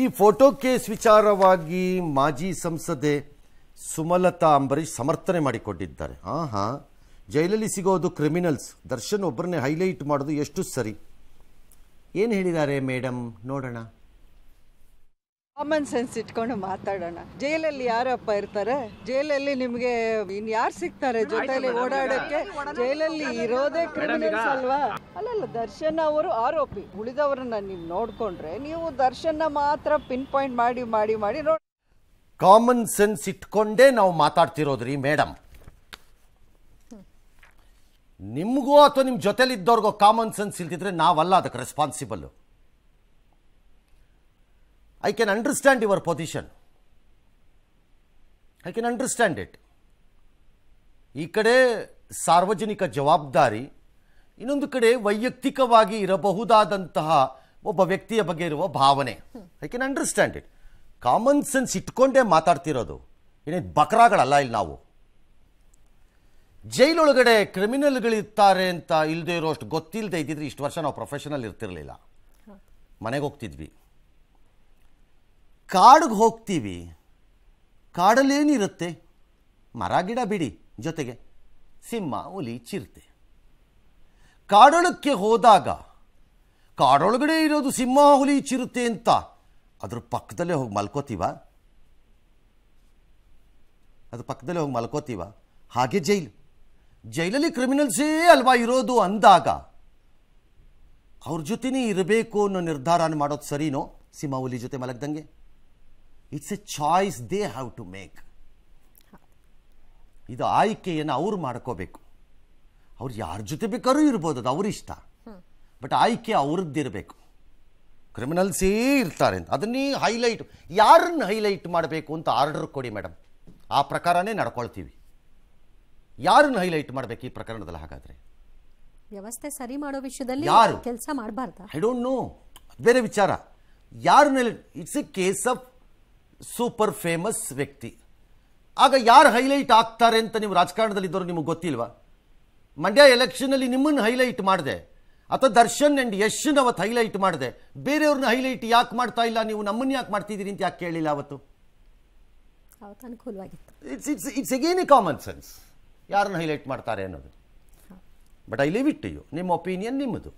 ಈ photo case ವಿಚಾರವಾಗಿ ಮಾಜಿ ಸಂಸದೆ ಸುಮಲತಾ ಅಂಬರೀಶ್ ಸಮರ್ಥನೆ ಮಾಡಿಕೊಂಡಿದ್ದಾರೆ ಹಾಂ ಹಾಂ ಜೈಲಲ್ಲಿ ಸಿಗೋದು ಕ್ರಿಮಿನಲ್ಸ್ ದರ್ಶನ್ ಒಬ್ಬರನ್ನೇ ಹೈಲೈಟ್ ಮಾಡೋದು ಎಷ್ಟು ಸರಿ ಏನು ಹೇಳಿದ್ದಾರೆ ಮೇಡಮ್ ನೋಡೋಣ ಕಾಮನ್ ಸೆನ್ಸ್ ಇಟ್ಕೊಂಡು ಮಾತಾಡೋಣ ಜೈಲಲ್ಲಿ ಯಾರಪ್ಪ ಇರ್ತಾರೆ ಜೈಲಲ್ಲಿ ನಿಮಗೆ ಇನ್ ಯಾರು ಸಿಗ್ತಾರೆ ಜೊತೆಯಲ್ಲಿ ಓಡಾಡಕ್ಕೆ ಜೈಲಲ್ಲಿ ಇರೋದೇ ಕ್ರಿಮಿನಲ್ಸ್ ಅಲ್ವಾ ಅಲ್ಲಲ್ಲ ದರ್ಶನ್ ಅವರು ಆರೋಪಿ ಉಳಿದವರನ್ನ ನೀವು ನೋಡ್ಕೊಂಡ್ರೆ ನೀವು ದರ್ಶನ್ ಮಾತ್ರ ಪಿನ್ ಪಾಯಿಂಟ್ ಮಾಡಿ ಮಾಡಿ ಮಾಡಿ ನೋಡಿ ಕಾಮನ್ ಸೆನ್ಸ್ ಇಟ್ಕೊಂಡೇ ನಾವು ಮಾತಾಡ್ತಿರೋದ್ರಿ ಮೇಡಮ್ ನಿಮಗೂ ಅಥವಾ ನಿಮ್ಮ ಜೊತೆಲಿದ್ದವ್ರಿಗೋ ಕಾಮನ್ ಸೆನ್ಸ್ ಇಲ್ದಿದ್ರೆ ನಾವಲ್ಲ ಅದಕ್ಕೆ responsible I can understand your position I can understand it ಈ ಕಡೆ ಸಾರ್ವಜನಿಕ ಜವಾಬ್ದಾರಿ ಇನ್ನೊಂದು ಕಡೆ ವೈಯಕ್ತಿಕವಾಗಿ ಇರಬಹುದಾದಂತಹ ಒಬ್ಬ ವ್ಯಕ್ತಿಯ ಬಗ್ಗೆ ಇರುವ ಭಾವನೆ I can understand it common sense ಇಟ್ಕೊಂಡೇ ಮಾತಾಡ್ತಿರೋದು ಏನೇನು ಬಕರಾಗಳಲ್ಲ ಇಲ್ಲಿ ನಾವು ಜೈಲೊಳಗಡೆ ಕ್ರಿಮಿನಲ್ಗಳಿರ್ತಾರೆ ಅಂತ ಇಲ್ಲದೆ ಇರೋ ಅಷ್ಟು ಗೊತ್ತಿಲ್ಲದೆ ಇದ್ದಿದ್ರೆ ಇಷ್ಟು ವರ್ಷ ನಾವು ಪ್ರೊಫೆಷನಲ್ ಇರ್ತಿರಲಿಲ್ಲ ಮನೆಗೆ ಹೋಗ್ತಿದ್ವಿ ಕಾಡಿಗೆ ಹೋಗ್ತೀವಿ ಕಾಡಲ್ಲೇನಿರುತ್ತೆ ಮರ ಗಿಡ ಬಿಡಿ ಜೊತೆಗೆ ಸಿಂಹ ಹುಲಿ ಚಿರತೆ ಕಾಡೊಳಕ್ಕೆ ಹೋದಾಗ ಕಾಡೊಳಗಡೆ ಇರೋದು ಸಿಂಹ ಹುಲಿ ಚಿರುತ್ತೆ ಅಂತ ಅದ್ರ ಪಕ್ಕದಲ್ಲೇ ಹೋಗಿ ಮಲ್ಕೋತೀವ ಅದ್ರ ಪಕ್ಕದಲ್ಲೇ ಹೋಗಿ ಮಲ್ಕೋತೀವ ಹಾಗೆ ಜೈಲು ಜೈಲಲ್ಲಿ ಕ್ರಿಮಿನಲ್ಸೇ ಅಲ್ವಾ ಇರೋದು ಅಂದಾಗ ಅವ್ರ ಜೊತೆನೇ ಇರಬೇಕು ಅನ್ನೋ ನಿರ್ಧಾರನ ಮಾಡೋದು ಸರಿನೋ ಸಿಂಹ ಹುಲಿ ಜೊತೆ ಮಲಗ್ದಂಗೆ it's a choice they have to make ಇದು ಆಯ್ಕೆಯನ್ನು ಅವ್ರು ಮಾಡ್ಕೋಬೇಕು ಅವ್ರು ಯಾರ ಜೊತೆ ಬೇಕಾದ್ರೂ ಇರ್ಬೋದು ಅದು ಅವ್ರಿಷ್ಟ ಬಟ್ ಆಯ್ಕೆ ಅವ್ರದ್ದಿರಬೇಕು ಕ್ರಿಮಿನಲ್ಸೇ ಇರ್ತಾರೆ ಅಂತ ಅದನ್ನೇ ಹೈಲೈಟ್ ಯಾರನ್ನ ಹೈಲೈಟ್ ಮಾಡಬೇಕು ಅಂತ ಆರ್ಡರ್ ಕೊಡಿ ಮೇಡಮ್ ಆ ಪ್ರಕಾರನೇ ನಡ್ಕೊಳ್ತೀವಿ ಯಾರನ್ನ ಹೈಲೈಟ್ ಮಾಡಬೇಕು ಈ ಪ್ರಕರಣದಲ್ಲಿ ಹಾಗಾದರೆ ವ್ಯವಸ್ಥೆ ಸರಿ ಮಾಡೋ ವಿಷಯದಲ್ಲಿ ಯಾರು ಕೆಲಸ ಮಾಡಬಾರ್ದು ಐ ಡೋಂಟ್ ನೋ ಬೇರೆ ವಿಚಾರ ಯಾರನ್ನ it's a case of super famous ವ್ಯಕ್ತಿ ಆಗ ಯಾರು ಹೈಲೈಟ್ ಆಗ್ತಾರೆ ಅಂತ ನೀವು ರಾಜಕಾರಣದಲ್ಲಿದ್ದವರು ನಿಮಗೆ ಗೊತ್ತಿಲ್ವಾ ಮಂಡ್ಯ ಎಲೆಕ್ಷನಲ್ಲಿ ನಿಮ್ಮನ್ನು ಹೈಲೈಟ್ ಮಾಡಿದೆ ಅಥವಾ ದರ್ಶನ್ ಆ್ಯಂಡ್ ಯಶ್ನ ಅವತ್ತು ಹೈಲೈಟ್ ಮಾಡಿದೆ ಬೇರೆಯವ್ರನ್ನ ಹೈಲೈಟ್ ಯಾಕೆ ಮಾಡ್ತಾ ಇಲ್ಲ ನೀವು ನಮ್ಮನ್ನು ಯಾಕೆ ಮಾಡ್ತಿದ್ದೀರಿ ಅಂತ ಯಾಕೆ ಕೇಳಿಲ್ಲ ಅವತ್ತು it's it's it's again a common sense ಯಾರನ್ನು ಹೈಲೈಟ್ ಮಾಡ್ತಾರೆ ಅನ್ನೋದು but I leave it to you opinion ನಿಮ್ಮದು